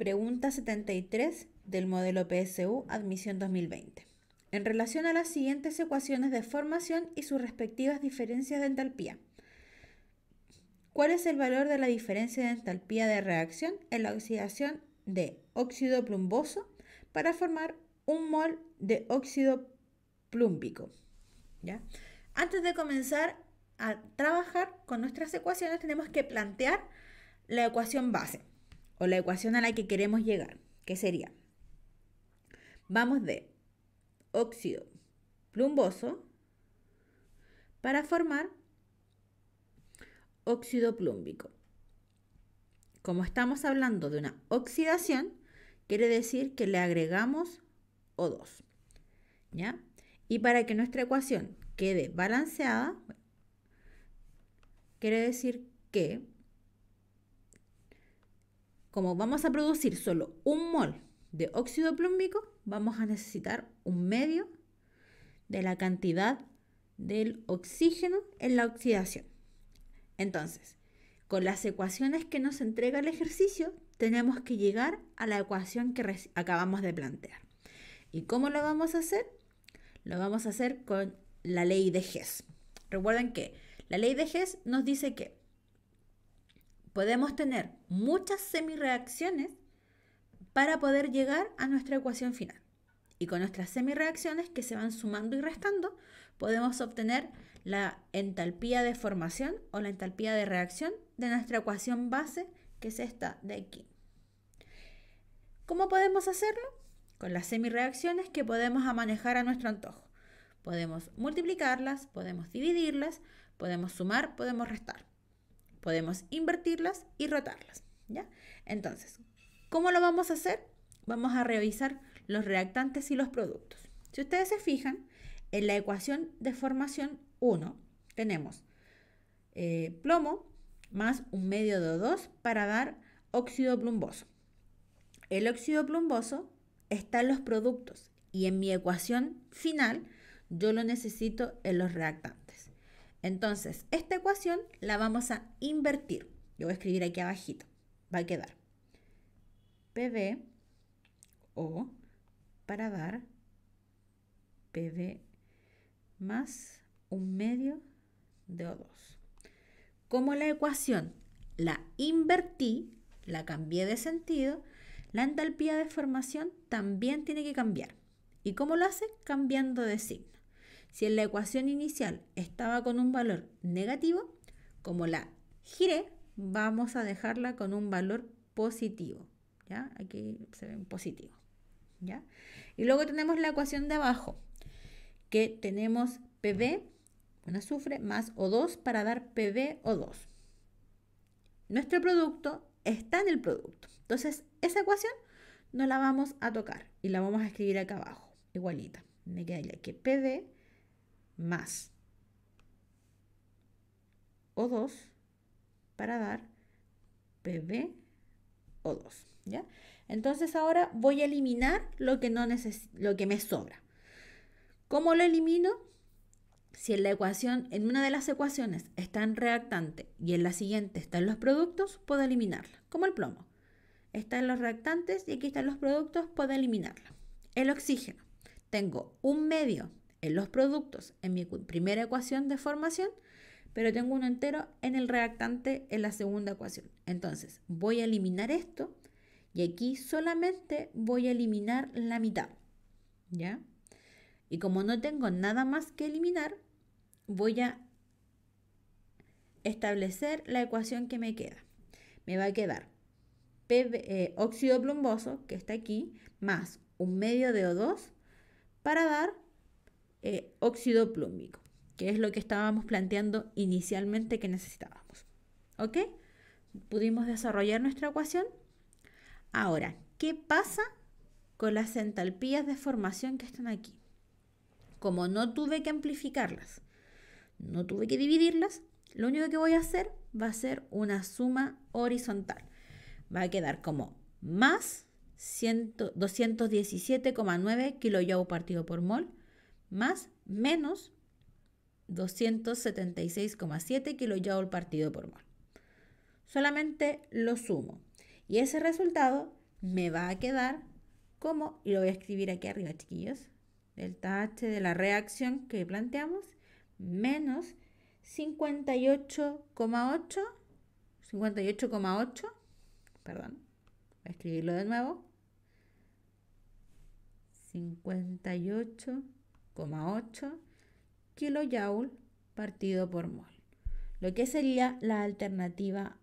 Pregunta 73 del modelo PSU Admisión 2020. En relación a las siguientes ecuaciones de formación y sus respectivas diferencias de entalpía, ¿cuál es el valor de la diferencia de entalpía de reacción en la oxidación de óxido plumboso para formar un mol de óxido plúmbico? ¿Ya? Antes de comenzar a trabajar con nuestras ecuaciones, tenemos que plantear la ecuación base o la ecuación a la que queremos llegar, que sería, vamos de óxido plumboso para formar óxido plúmbico. Como estamos hablando de una oxidación, quiere decir que le agregamos O2. ¿Ya? Y para que nuestra ecuación quede balanceada, quiere decir que como vamos a producir solo un mol de óxido plúmbico, vamos a necesitar un medio de la cantidad del oxígeno en la oxidación. Entonces, con las ecuaciones que nos entrega el ejercicio, tenemos que llegar a la ecuación que acabamos de plantear. ¿Y cómo lo vamos a hacer? Lo vamos a hacer con la ley de Hess. Recuerden que la ley de Hess nos dice que podemos tener muchas semirreacciones para poder llegar a nuestra ecuación final. Y con nuestras semirreacciones que se van sumando y restando, podemos obtener la entalpía de formación o la entalpía de reacción de nuestra ecuación base, que es esta de aquí. ¿Cómo podemos hacerlo? Con las semirreacciones que podemos manejar a nuestro antojo. Podemos multiplicarlas, podemos dividirlas, podemos sumar, podemos restar. Podemos invertirlas y rotarlas, ¿ya? Entonces, ¿cómo lo vamos a hacer? Vamos a revisar los reactantes y los productos. Si ustedes se fijan, en la ecuación de formación 1 tenemos eh, plomo más un medio de O2 para dar óxido plumboso. El óxido plumboso está en los productos y en mi ecuación final yo lo necesito en los reactantes. Entonces, esta ecuación la vamos a invertir. Yo voy a escribir aquí abajito. Va a quedar PB o para dar PB más un medio de O2. Como la ecuación la invertí, la cambié de sentido, la entalpía de formación también tiene que cambiar. ¿Y cómo lo hace? Cambiando de signo. Si en la ecuación inicial estaba con un valor negativo, como la giré, vamos a dejarla con un valor positivo. ¿ya? Aquí se ve positivo. ¿ya? Y luego tenemos la ecuación de abajo, que tenemos PB, un azufre, más O2 para dar o 2 Nuestro producto está en el producto. Entonces, esa ecuación no la vamos a tocar y la vamos a escribir acá abajo, igualita. Me queda que PB más. O2 para dar PbO2. ¿ya? Entonces ahora voy a eliminar lo que, no lo que me sobra. ¿Cómo lo elimino? Si en la ecuación, en una de las ecuaciones está en reactante y en la siguiente están los productos, puedo eliminarla, como el plomo. Está en los reactantes y aquí están los productos, puedo eliminarla. El oxígeno. Tengo un medio en los productos en mi primera ecuación de formación, pero tengo uno entero en el reactante en la segunda ecuación. Entonces voy a eliminar esto y aquí solamente voy a eliminar la mitad. ¿Ya? Y como no tengo nada más que eliminar, voy a establecer la ecuación que me queda. Me va a quedar eh, óxido plumboso, que está aquí, más un medio de O2 para dar eh, óxido plúmico, que es lo que estábamos planteando inicialmente que necesitábamos. ¿Ok? Pudimos desarrollar nuestra ecuación. Ahora, ¿qué pasa con las entalpías de formación que están aquí? Como no tuve que amplificarlas, no tuve que dividirlas, lo único que voy a hacer va a ser una suma horizontal. Va a quedar como más 217,9 kJ partido por mol más menos 276,7 kJ partido por mol. Solamente lo sumo. Y ese resultado me va a quedar como, y lo voy a escribir aquí arriba, chiquillos, delta H de la reacción que planteamos, menos 58,8, 58,8, perdón, voy a escribirlo de nuevo, 58,8 8 kJ partido por mol, lo que sería la alternativa